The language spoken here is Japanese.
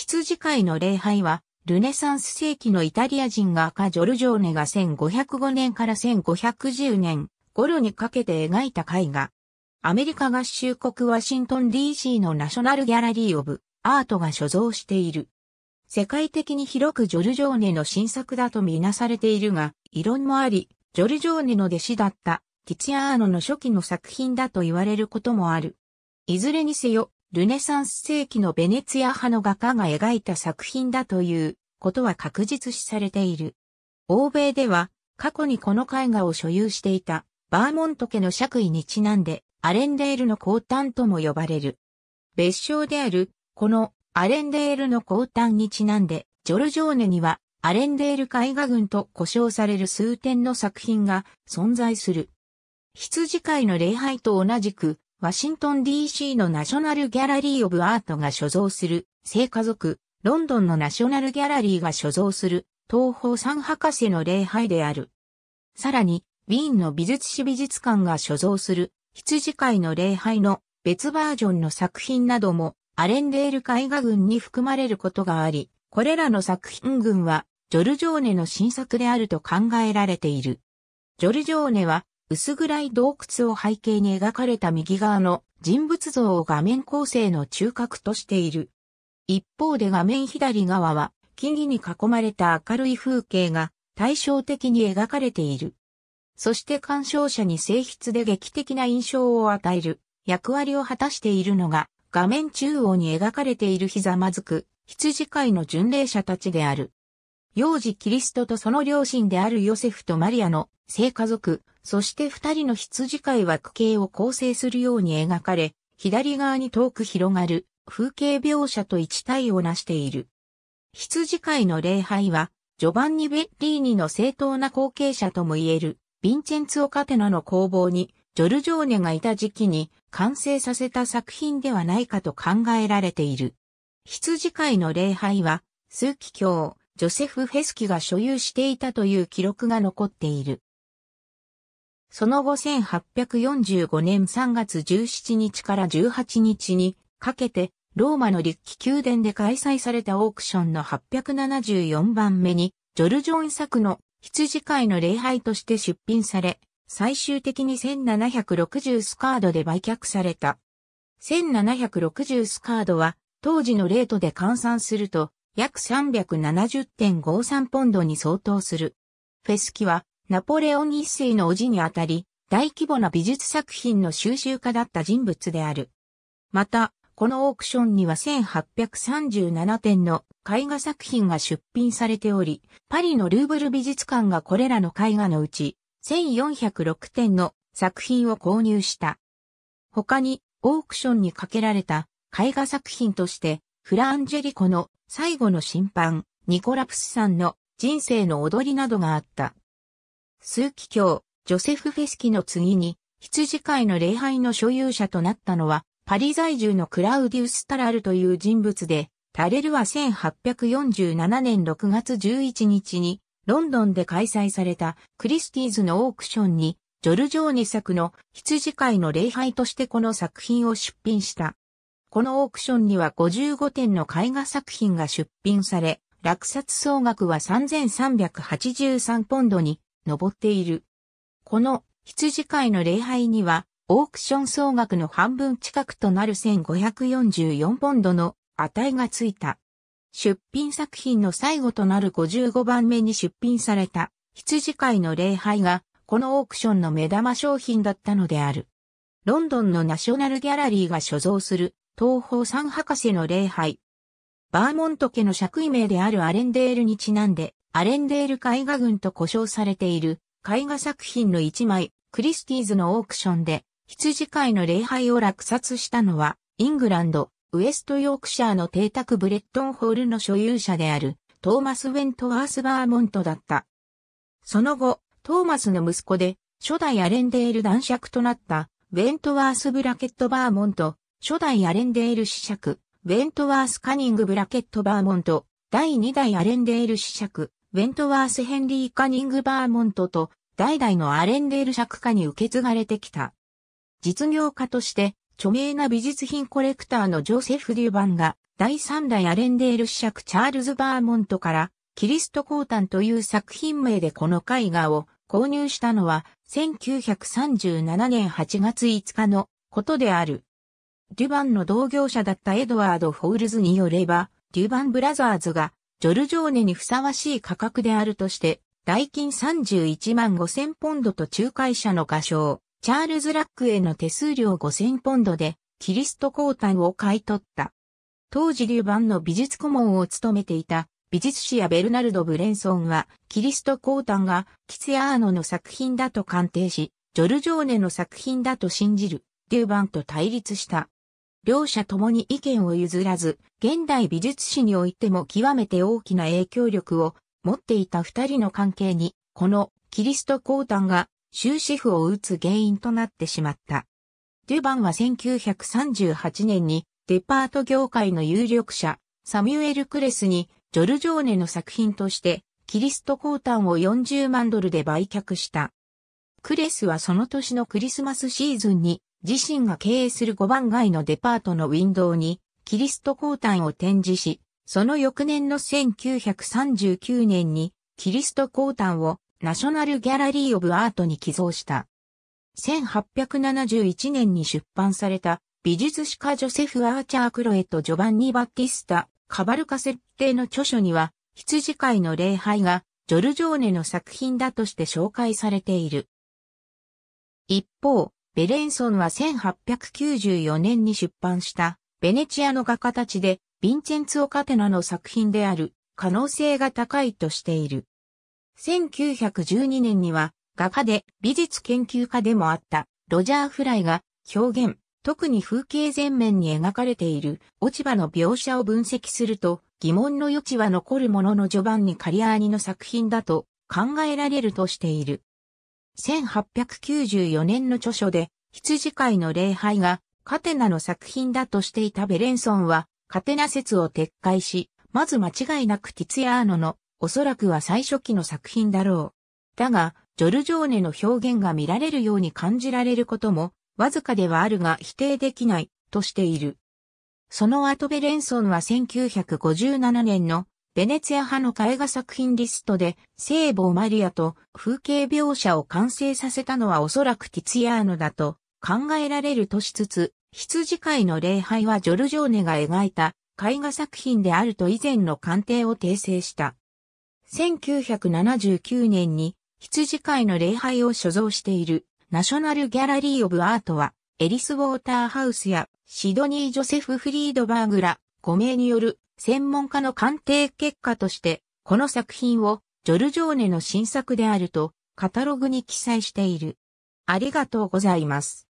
羊飼いの礼拝は、ルネサンス世紀のイタリア人画家ジョルジョーネが1505年から1510年頃にかけて描いた絵画。アメリカ合衆国ワシントン DC のナショナルギャラリー・オブ・アートが所蔵している。世界的に広くジョルジョーネの新作だとみなされているが、異論もあり、ジョルジョーネの弟子だったティツィアーノの初期の作品だと言われることもある。いずれにせよ、ルネサンス世紀のベネツィア派の画家が描いた作品だということは確実視されている。欧米では過去にこの絵画を所有していたバーモント家の爵位にちなんでアレンデールの降誕とも呼ばれる。別称であるこのアレンデールの降誕にちなんでジョルジョーネにはアレンデール絵画群と呼称される数点の作品が存在する。羊飼いの礼拝と同じくワシントン DC のナショナルギャラリー・オブ・アートが所蔵する、聖家族、ロンドンのナショナルギャラリーが所蔵する、東方三博士の礼拝である。さらに、ウィーンの美術史美術館が所蔵する、羊飼いの礼拝の別バージョンの作品なども、アレンデール絵画群に含まれることがあり、これらの作品群は、ジョルジョーネの新作であると考えられている。ジョルジョーネは、薄暗い洞窟を背景に描かれた右側の人物像を画面構成の中核としている。一方で画面左側は木々に囲まれた明るい風景が対照的に描かれている。そして鑑賞者に性質で劇的な印象を与える役割を果たしているのが画面中央に描かれているひざまずく羊飼いの巡礼者たちである。幼児キリストとその両親であるヨセフとマリアの聖家族、そして二人の羊飼いは区形を構成するように描かれ、左側に遠く広がる風景描写と一体を成している。羊飼いの礼拝は、ジョバンニ・ベッリーニの正当な後継者とも言える、ヴィンチェンツオ・カテナの工房に、ジョルジョーネがいた時期に完成させた作品ではないかと考えられている。羊飼いの礼拝は、数奇教、ジョセフ・フェスキが所有していたという記録が残っている。その後1845年3月17日から18日にかけてローマの立記宮殿で開催されたオークションの874番目にジョルジョン作の羊飼いの礼拝として出品され、最終的に1760スカードで売却された。1760スカードは当時のレートで換算すると約370.53ポンドに相当する。フェスキはナポレオン一世の叔父にあたり、大規模な美術作品の収集家だった人物である。また、このオークションには1837点の絵画作品が出品されており、パリのルーブル美術館がこれらの絵画のうち、1406点の作品を購入した。他に、オークションにかけられた絵画作品として、フランジェリコの最後の審判、ニコラプスさんの人生の踊りなどがあった。数奇卿、ジョセフ・フェスキの次に、羊飼いの礼拝の所有者となったのは、パリ在住のクラウディウス・タラルという人物で、タレルは1847年6月11日に、ロンドンで開催されたクリスティーズのオークションに、ジョルジョーニ作の羊飼いの礼拝としてこの作品を出品した。このオークションには55点の絵画作品が出品され、落札総額は3383ポンドに上っている。この羊飼いの礼拝には、オークション総額の半分近くとなる1544ポンドの値がついた。出品作品の最後となる55番目に出品された羊飼いの礼拝がこのオークションの目玉商品だったのである。ロンドンのナショナルギャラリーが所蔵する東方三博士の礼拝。バーモント家の爵位名であるアレンデールにちなんでアレンデール絵画群と呼称されている絵画作品の一枚、クリスティーズのオークションで羊飼いの礼拝を落札したのは、イングランド、ウエストヨークシャーの邸宅ブレットンホールの所有者である、トーマス・ウェントワース・バーモントだった。その後、トーマスの息子で、初代アレンデール男爵となった、ウェントワース・ブラケット・バーモント、初代アレンデール子爵、ウェントワース・カニング・ブラケット・バーモント、第2代アレンデール子爵、ウェントワース・ヘンリー・カニング・バーモントと、代々のアレンデール尺家に受け継がれてきた。実業家として、著名な美術品コレクターのジョセフ・デュバンが、第3代アレンデール尺チャールズ・バーモントから、キリスト・コータンという作品名でこの絵画を購入したのは、1937年8月5日のことである。デュバンの同業者だったエドワード・フォールズによれば、デュバンブラザーズがジョルジョーネにふさわしい価格であるとして、代金31万5000ポンドと仲介者の画商、チャールズ・ラックへの手数料5000ポンドで、キリスト交代を買い取った。当時ュバンの美術顧問を務めていた美術史やベルナルド・ブレンソンは、キリスト・コータンがキツヤーノの作品だと鑑定し、ジョルジョーネの作品だと信じる、デューバンと対立した。両者ともに意見を譲らず、現代美術史においても極めて大きな影響力を持っていた二人の関係に、このキリスト降誕が終止符を打つ原因となってしまった。デュバンは1938年にデパート業界の有力者、サミュエル・クレスにジョルジョーネの作品としてキリスト降誕を40万ドルで売却した。クレスはその年のクリスマスシーズンに自身が経営する5番街のデパートのウィンドウに、キリスト降誕を展示し、その翌年の1939年に、キリスト降誕をナショナルギャラリー・オブ・アートに寄贈した。1871年に出版された美術史家ジョセフ・アーチャー・クロエとジョバンニ・バッティスタ、カバルカ設定の著書には、羊飼いの礼拝がジョルジョーネの作品だとして紹介されている。一方、ベレンソンは1894年に出版したベネチアの画家たちでヴィンチェンツオ・カテナの作品である可能性が高いとしている。1912年には画家で美術研究家でもあったロジャー・フライが表現、特に風景全面に描かれている落ち葉の描写を分析すると疑問の余地は残るものの序盤にカリアーニの作品だと考えられるとしている。1894年の著書で、羊飼いの礼拝がカテナの作品だとしていたベレンソンは、カテナ説を撤回し、まず間違いなくティツヤーノの、おそらくは最初期の作品だろう。だが、ジョルジョーネの表現が見られるように感じられることも、わずかではあるが否定できない、としている。その後ベレンソンは1957年のベネツィア派の絵画作品リストで、聖母マリアと風景描写を完成させたのはおそらくティツィアーノだと考えられるとしつつ、羊飼いの礼拝はジョルジョーネが描いた絵画作品であると以前の鑑定を訂正した。1979年に羊飼いの礼拝を所蔵しているナショナルギャラリー・オブ・アートはエリス・ウォーターハウスやシドニー・ジョセフ・フリードバーグら5名による専門家の鑑定結果として、この作品をジョルジョーネの新作であると、カタログに記載している。ありがとうございます。